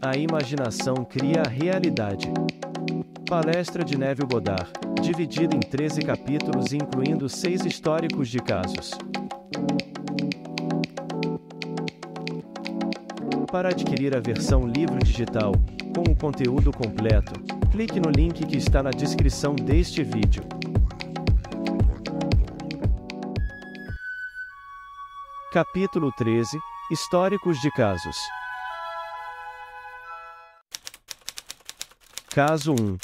A imaginação cria a realidade. Palestra de Neville Goddard, dividida em 13 capítulos incluindo seis históricos de casos. Para adquirir a versão livro digital, com o conteúdo completo, clique no link que está na descrição deste vídeo. Capítulo 13 Históricos de casos. Caso 1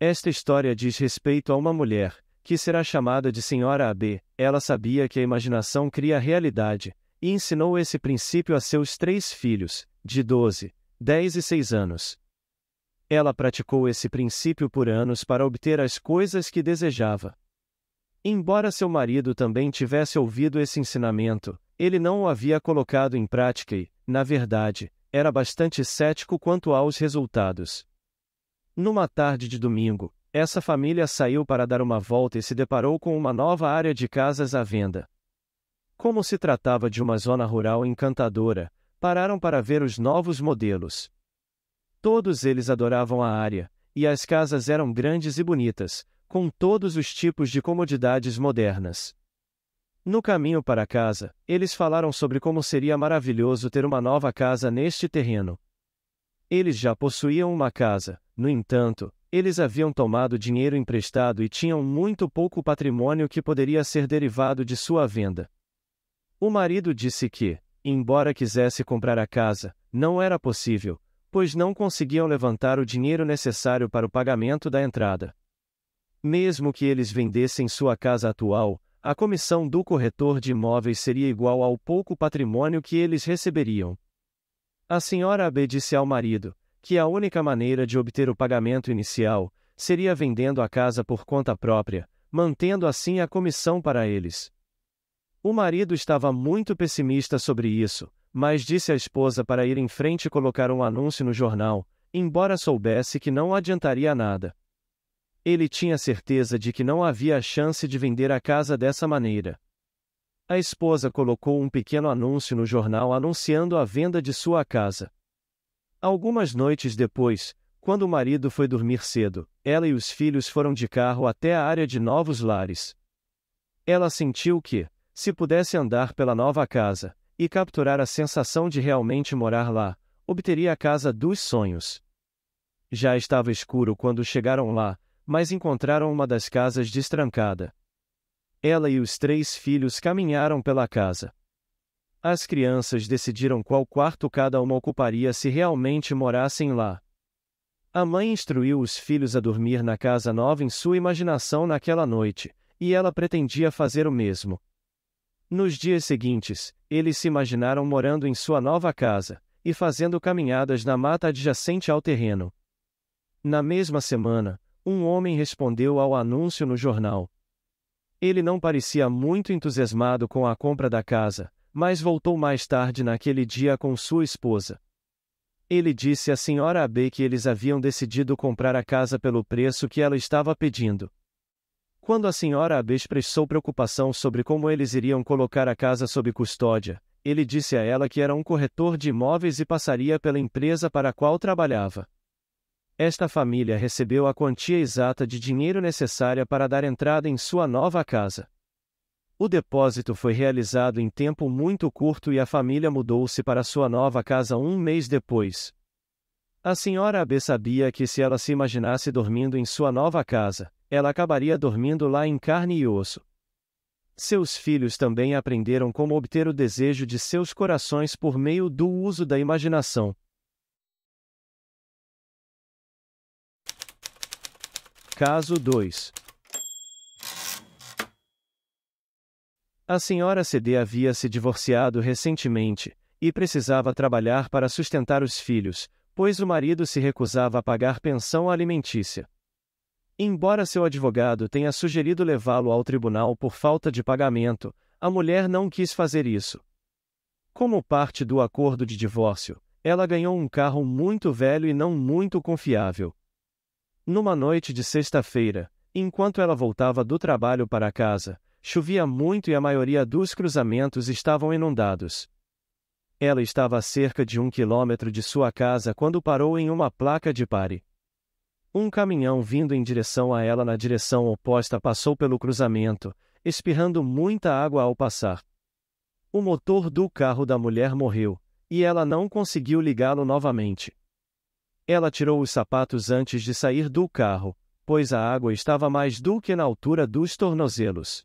Esta história diz respeito a uma mulher, que será chamada de Senhora AB. Ela sabia que a imaginação cria a realidade, e ensinou esse princípio a seus três filhos, de 12, 10 e 6 anos. Ela praticou esse princípio por anos para obter as coisas que desejava. Embora seu marido também tivesse ouvido esse ensinamento, ele não o havia colocado em prática e, na verdade, era bastante cético quanto aos resultados. Numa tarde de domingo, essa família saiu para dar uma volta e se deparou com uma nova área de casas à venda. Como se tratava de uma zona rural encantadora, pararam para ver os novos modelos. Todos eles adoravam a área, e as casas eram grandes e bonitas, com todos os tipos de comodidades modernas. No caminho para casa, eles falaram sobre como seria maravilhoso ter uma nova casa neste terreno. Eles já possuíam uma casa, no entanto, eles haviam tomado dinheiro emprestado e tinham muito pouco patrimônio que poderia ser derivado de sua venda. O marido disse que, embora quisesse comprar a casa, não era possível, pois não conseguiam levantar o dinheiro necessário para o pagamento da entrada. Mesmo que eles vendessem sua casa atual, a comissão do corretor de imóveis seria igual ao pouco patrimônio que eles receberiam. A senhora AB disse ao marido que a única maneira de obter o pagamento inicial seria vendendo a casa por conta própria, mantendo assim a comissão para eles. O marido estava muito pessimista sobre isso, mas disse à esposa para ir em frente e colocar um anúncio no jornal, embora soubesse que não adiantaria nada. Ele tinha certeza de que não havia a chance de vender a casa dessa maneira. A esposa colocou um pequeno anúncio no jornal anunciando a venda de sua casa. Algumas noites depois, quando o marido foi dormir cedo, ela e os filhos foram de carro até a área de novos lares. Ela sentiu que, se pudesse andar pela nova casa, e capturar a sensação de realmente morar lá, obteria a casa dos sonhos. Já estava escuro quando chegaram lá, mas encontraram uma das casas destrancada. Ela e os três filhos caminharam pela casa. As crianças decidiram qual quarto cada uma ocuparia se realmente morassem lá. A mãe instruiu os filhos a dormir na casa nova em sua imaginação naquela noite, e ela pretendia fazer o mesmo. Nos dias seguintes, eles se imaginaram morando em sua nova casa, e fazendo caminhadas na mata adjacente ao terreno. Na mesma semana, um homem respondeu ao anúncio no jornal. Ele não parecia muito entusiasmado com a compra da casa, mas voltou mais tarde naquele dia com sua esposa. Ele disse à senhora Abbey que eles haviam decidido comprar a casa pelo preço que ela estava pedindo. Quando a senhora Abbey expressou preocupação sobre como eles iriam colocar a casa sob custódia, ele disse a ela que era um corretor de imóveis e passaria pela empresa para a qual trabalhava. Esta família recebeu a quantia exata de dinheiro necessária para dar entrada em sua nova casa. O depósito foi realizado em tempo muito curto e a família mudou-se para sua nova casa um mês depois. A senhora AB sabia que se ela se imaginasse dormindo em sua nova casa, ela acabaria dormindo lá em carne e osso. Seus filhos também aprenderam como obter o desejo de seus corações por meio do uso da imaginação. Caso 2 A senhora CD havia se divorciado recentemente e precisava trabalhar para sustentar os filhos, pois o marido se recusava a pagar pensão alimentícia. Embora seu advogado tenha sugerido levá-lo ao tribunal por falta de pagamento, a mulher não quis fazer isso. Como parte do acordo de divórcio, ela ganhou um carro muito velho e não muito confiável, numa noite de sexta-feira, enquanto ela voltava do trabalho para casa, chovia muito e a maioria dos cruzamentos estavam inundados. Ela estava a cerca de um quilômetro de sua casa quando parou em uma placa de pare. Um caminhão vindo em direção a ela na direção oposta passou pelo cruzamento, espirrando muita água ao passar. O motor do carro da mulher morreu, e ela não conseguiu ligá-lo novamente. Ela tirou os sapatos antes de sair do carro, pois a água estava mais do que na altura dos tornozelos.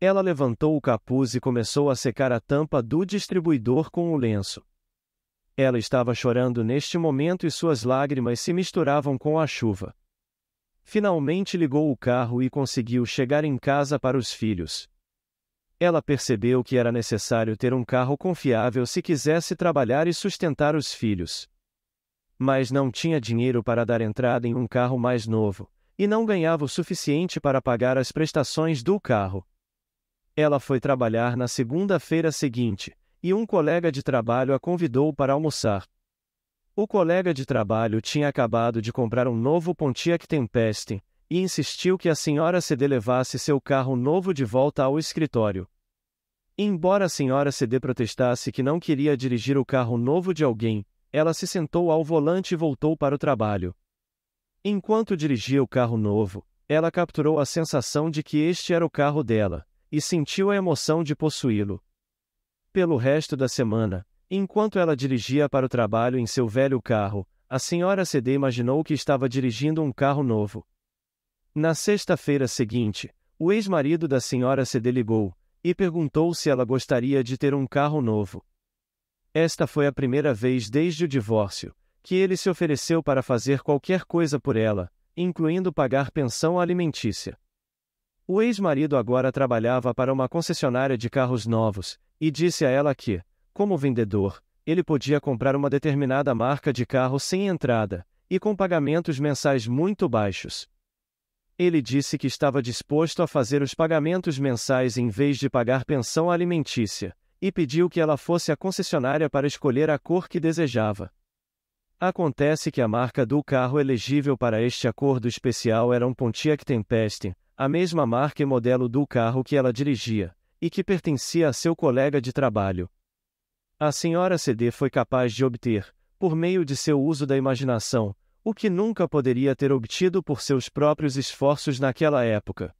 Ela levantou o capuz e começou a secar a tampa do distribuidor com o lenço. Ela estava chorando neste momento e suas lágrimas se misturavam com a chuva. Finalmente ligou o carro e conseguiu chegar em casa para os filhos. Ela percebeu que era necessário ter um carro confiável se quisesse trabalhar e sustentar os filhos mas não tinha dinheiro para dar entrada em um carro mais novo, e não ganhava o suficiente para pagar as prestações do carro. Ela foi trabalhar na segunda-feira seguinte, e um colega de trabalho a convidou para almoçar. O colega de trabalho tinha acabado de comprar um novo Pontiac Tempest e insistiu que a senhora CD levasse seu carro novo de volta ao escritório. Embora a senhora CD protestasse que não queria dirigir o carro novo de alguém, ela se sentou ao volante e voltou para o trabalho. Enquanto dirigia o carro novo, ela capturou a sensação de que este era o carro dela, e sentiu a emoção de possuí-lo. Pelo resto da semana, enquanto ela dirigia para o trabalho em seu velho carro, a senhora CD imaginou que estava dirigindo um carro novo. Na sexta-feira seguinte, o ex-marido da senhora CD ligou e perguntou se ela gostaria de ter um carro novo. Esta foi a primeira vez desde o divórcio que ele se ofereceu para fazer qualquer coisa por ela, incluindo pagar pensão alimentícia. O ex-marido agora trabalhava para uma concessionária de carros novos, e disse a ela que, como vendedor, ele podia comprar uma determinada marca de carro sem entrada, e com pagamentos mensais muito baixos. Ele disse que estava disposto a fazer os pagamentos mensais em vez de pagar pensão alimentícia, e pediu que ela fosse à concessionária para escolher a cor que desejava. Acontece que a marca do carro elegível para este acordo especial era um Pontiac Tempest, a mesma marca e modelo do carro que ela dirigia, e que pertencia a seu colega de trabalho. A senhora CD foi capaz de obter, por meio de seu uso da imaginação, o que nunca poderia ter obtido por seus próprios esforços naquela época.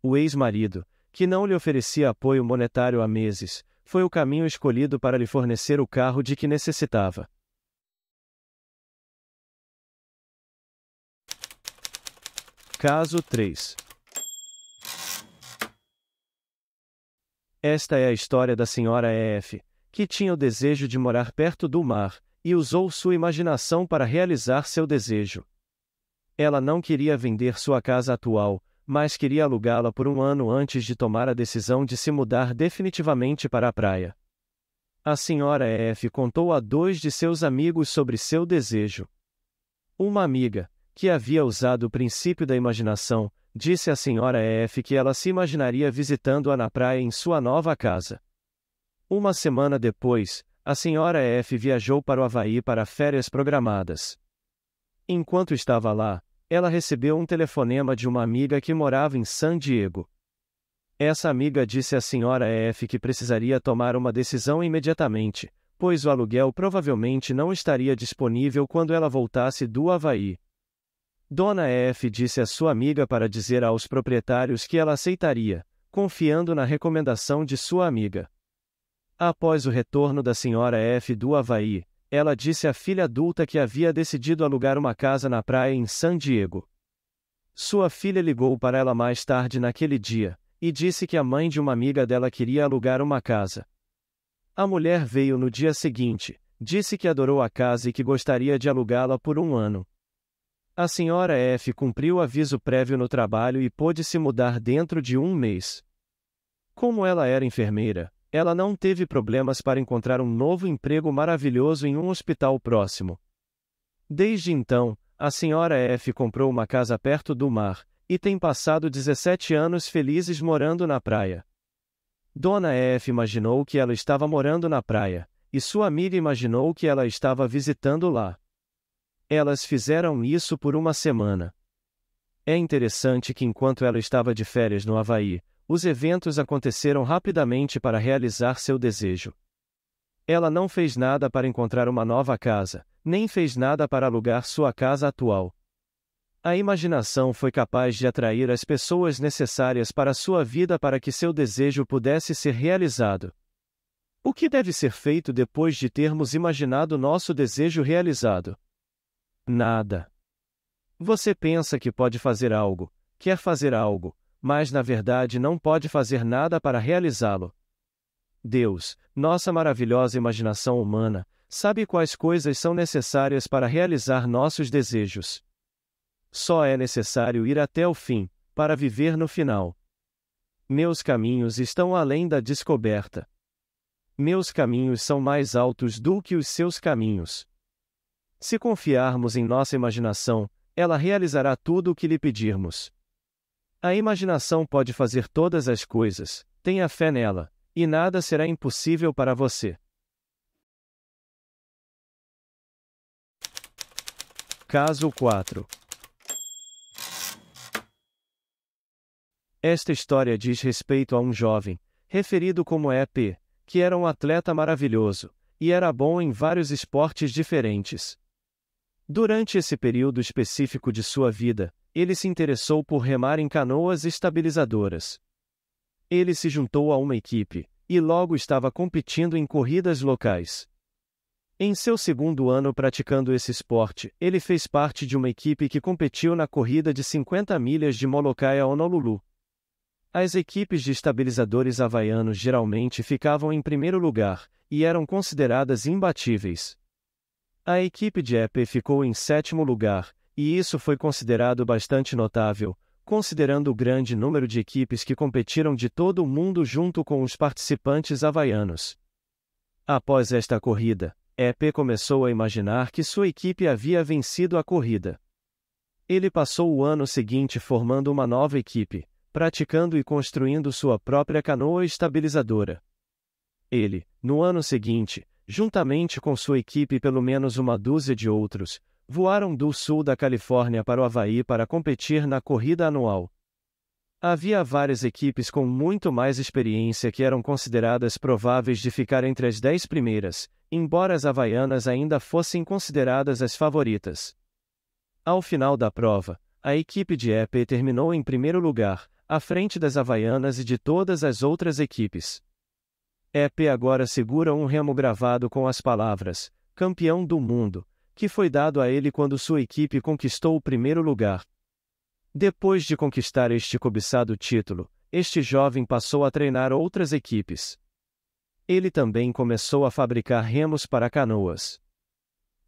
O ex-marido, que não lhe oferecia apoio monetário há meses, foi o caminho escolhido para lhe fornecer o carro de que necessitava. Caso 3 Esta é a história da senhora E.F., que tinha o desejo de morar perto do mar, e usou sua imaginação para realizar seu desejo. Ela não queria vender sua casa atual, mas queria alugá-la por um ano antes de tomar a decisão de se mudar definitivamente para a praia. A senhora F contou a dois de seus amigos sobre seu desejo. Uma amiga, que havia usado o princípio da imaginação, disse à senhora F que ela se imaginaria visitando-a na praia em sua nova casa. Uma semana depois, a senhora F viajou para o Havaí para férias programadas. Enquanto estava lá, ela recebeu um telefonema de uma amiga que morava em San Diego. Essa amiga disse à senhora F que precisaria tomar uma decisão imediatamente, pois o aluguel provavelmente não estaria disponível quando ela voltasse do Havaí. Dona F disse à sua amiga para dizer aos proprietários que ela aceitaria, confiando na recomendação de sua amiga. Após o retorno da senhora F do Havaí, ela disse à filha adulta que havia decidido alugar uma casa na praia em San Diego. Sua filha ligou para ela mais tarde naquele dia e disse que a mãe de uma amiga dela queria alugar uma casa. A mulher veio no dia seguinte, disse que adorou a casa e que gostaria de alugá-la por um ano. A senhora F cumpriu o aviso prévio no trabalho e pôde se mudar dentro de um mês. Como ela era enfermeira, ela não teve problemas para encontrar um novo emprego maravilhoso em um hospital próximo. Desde então, a senhora F comprou uma casa perto do mar e tem passado 17 anos felizes morando na praia. Dona F imaginou que ela estava morando na praia, e sua amiga imaginou que ela estava visitando lá. Elas fizeram isso por uma semana. É interessante que enquanto ela estava de férias no Havaí, os eventos aconteceram rapidamente para realizar seu desejo. Ela não fez nada para encontrar uma nova casa, nem fez nada para alugar sua casa atual. A imaginação foi capaz de atrair as pessoas necessárias para sua vida para que seu desejo pudesse ser realizado. O que deve ser feito depois de termos imaginado nosso desejo realizado? Nada. Você pensa que pode fazer algo, quer fazer algo, mas na verdade não pode fazer nada para realizá-lo. Deus, nossa maravilhosa imaginação humana, sabe quais coisas são necessárias para realizar nossos desejos. Só é necessário ir até o fim, para viver no final. Meus caminhos estão além da descoberta. Meus caminhos são mais altos do que os seus caminhos. Se confiarmos em nossa imaginação, ela realizará tudo o que lhe pedirmos. A imaginação pode fazer todas as coisas, tenha fé nela, e nada será impossível para você. Caso 4 Esta história diz respeito a um jovem, referido como EP, que era um atleta maravilhoso, e era bom em vários esportes diferentes. Durante esse período específico de sua vida, ele se interessou por remar em canoas estabilizadoras. Ele se juntou a uma equipe, e logo estava competindo em corridas locais. Em seu segundo ano praticando esse esporte, ele fez parte de uma equipe que competiu na corrida de 50 milhas de Molokai a Honolulu. As equipes de estabilizadores havaianos geralmente ficavam em primeiro lugar, e eram consideradas imbatíveis. A equipe de EP ficou em sétimo lugar, e isso foi considerado bastante notável, considerando o grande número de equipes que competiram de todo o mundo junto com os participantes havaianos. Após esta corrida, EP começou a imaginar que sua equipe havia vencido a corrida. Ele passou o ano seguinte formando uma nova equipe, praticando e construindo sua própria canoa estabilizadora. Ele, no ano seguinte, juntamente com sua equipe e pelo menos uma dúzia de outros, voaram do sul da Califórnia para o Havaí para competir na corrida anual. Havia várias equipes com muito mais experiência que eram consideradas prováveis de ficar entre as dez primeiras, embora as havaianas ainda fossem consideradas as favoritas. Ao final da prova, a equipe de EP terminou em primeiro lugar, à frente das havaianas e de todas as outras equipes. EP agora segura um remo gravado com as palavras: Campeão do Mundo, que foi dado a ele quando sua equipe conquistou o primeiro lugar. Depois de conquistar este cobiçado título, este jovem passou a treinar outras equipes. Ele também começou a fabricar remos para canoas.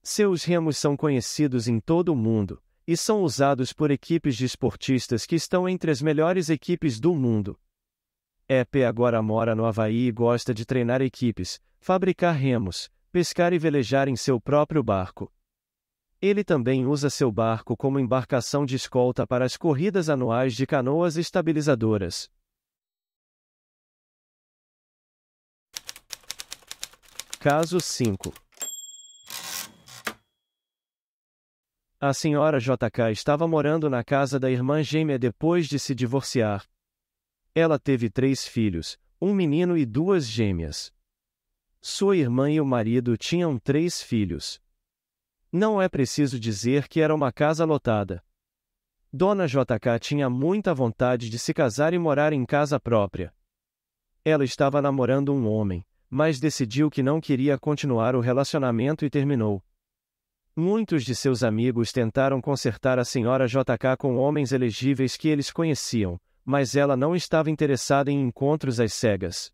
Seus remos são conhecidos em todo o mundo e são usados por equipes de esportistas que estão entre as melhores equipes do mundo. Epe agora mora no Havaí e gosta de treinar equipes, fabricar remos, pescar e velejar em seu próprio barco. Ele também usa seu barco como embarcação de escolta para as corridas anuais de canoas estabilizadoras. Caso 5 A senhora JK estava morando na casa da irmã gêmea depois de se divorciar. Ela teve três filhos, um menino e duas gêmeas. Sua irmã e o marido tinham três filhos. Não é preciso dizer que era uma casa lotada. Dona JK tinha muita vontade de se casar e morar em casa própria. Ela estava namorando um homem, mas decidiu que não queria continuar o relacionamento e terminou. Muitos de seus amigos tentaram consertar a senhora JK com homens elegíveis que eles conheciam, mas ela não estava interessada em encontros às cegas.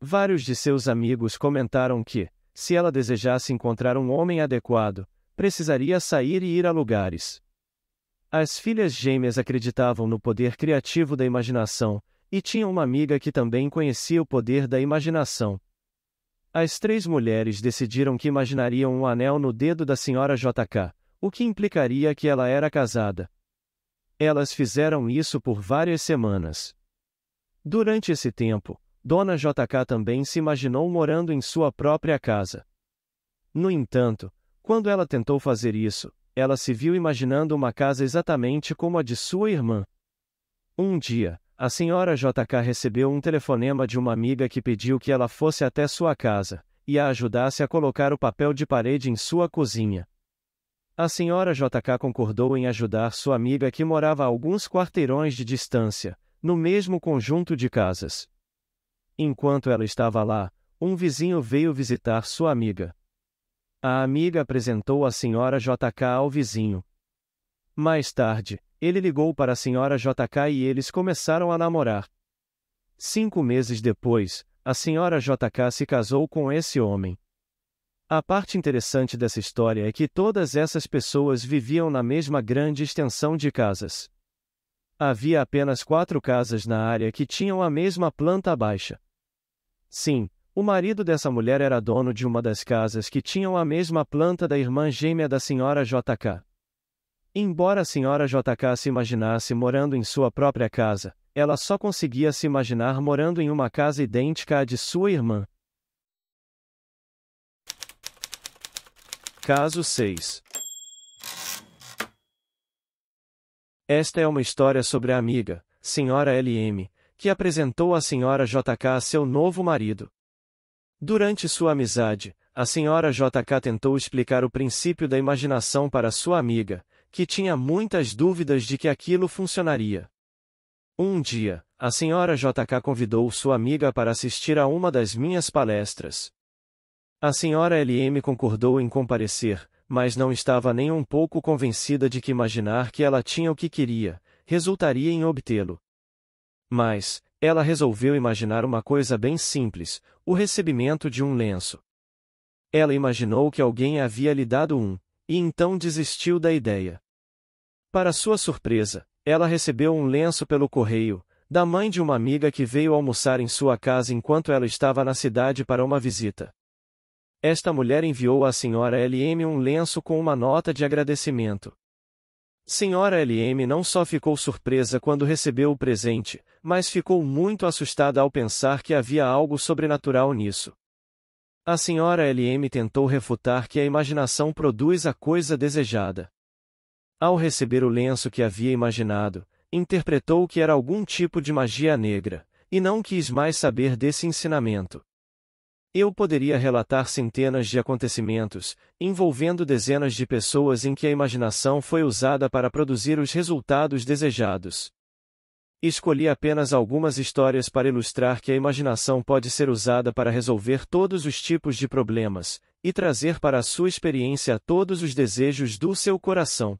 Vários de seus amigos comentaram que, se ela desejasse encontrar um homem adequado, precisaria sair e ir a lugares. As filhas gêmeas acreditavam no poder criativo da imaginação, e tinham uma amiga que também conhecia o poder da imaginação. As três mulheres decidiram que imaginariam um anel no dedo da senhora JK, o que implicaria que ela era casada. Elas fizeram isso por várias semanas. Durante esse tempo, Dona JK também se imaginou morando em sua própria casa. No entanto, quando ela tentou fazer isso, ela se viu imaginando uma casa exatamente como a de sua irmã. Um dia, a senhora JK recebeu um telefonema de uma amiga que pediu que ela fosse até sua casa e a ajudasse a colocar o papel de parede em sua cozinha. A senhora JK concordou em ajudar sua amiga que morava a alguns quarteirões de distância, no mesmo conjunto de casas. Enquanto ela estava lá, um vizinho veio visitar sua amiga. A amiga apresentou a senhora JK ao vizinho. Mais tarde, ele ligou para a senhora JK e eles começaram a namorar. Cinco meses depois, a senhora JK se casou com esse homem. A parte interessante dessa história é que todas essas pessoas viviam na mesma grande extensão de casas. Havia apenas quatro casas na área que tinham a mesma planta baixa. Sim, o marido dessa mulher era dono de uma das casas que tinham a mesma planta da irmã gêmea da senhora JK. Embora a senhora JK se imaginasse morando em sua própria casa, ela só conseguia se imaginar morando em uma casa idêntica à de sua irmã. Caso 6 Esta é uma história sobre a amiga, Sra. L.M., que apresentou a Sra. J.K. a seu novo marido. Durante sua amizade, a Sra. J.K. tentou explicar o princípio da imaginação para sua amiga, que tinha muitas dúvidas de que aquilo funcionaria. Um dia, a Sra. J.K. convidou sua amiga para assistir a uma das minhas palestras. A Sra. L.M. concordou em comparecer, mas não estava nem um pouco convencida de que imaginar que ela tinha o que queria, resultaria em obtê-lo. Mas, ela resolveu imaginar uma coisa bem simples: o recebimento de um lenço. Ela imaginou que alguém havia lhe dado um, e então desistiu da ideia. Para sua surpresa, ela recebeu um lenço pelo correio, da mãe de uma amiga que veio almoçar em sua casa enquanto ela estava na cidade para uma visita. Esta mulher enviou à Sra. L.M. um lenço com uma nota de agradecimento. Sra. L.M. não só ficou surpresa quando recebeu o presente, mas ficou muito assustada ao pensar que havia algo sobrenatural nisso. A Sra. L.M. tentou refutar que a imaginação produz a coisa desejada. Ao receber o lenço que havia imaginado, interpretou que era algum tipo de magia negra, e não quis mais saber desse ensinamento. Eu poderia relatar centenas de acontecimentos, envolvendo dezenas de pessoas em que a imaginação foi usada para produzir os resultados desejados. Escolhi apenas algumas histórias para ilustrar que a imaginação pode ser usada para resolver todos os tipos de problemas, e trazer para a sua experiência todos os desejos do seu coração.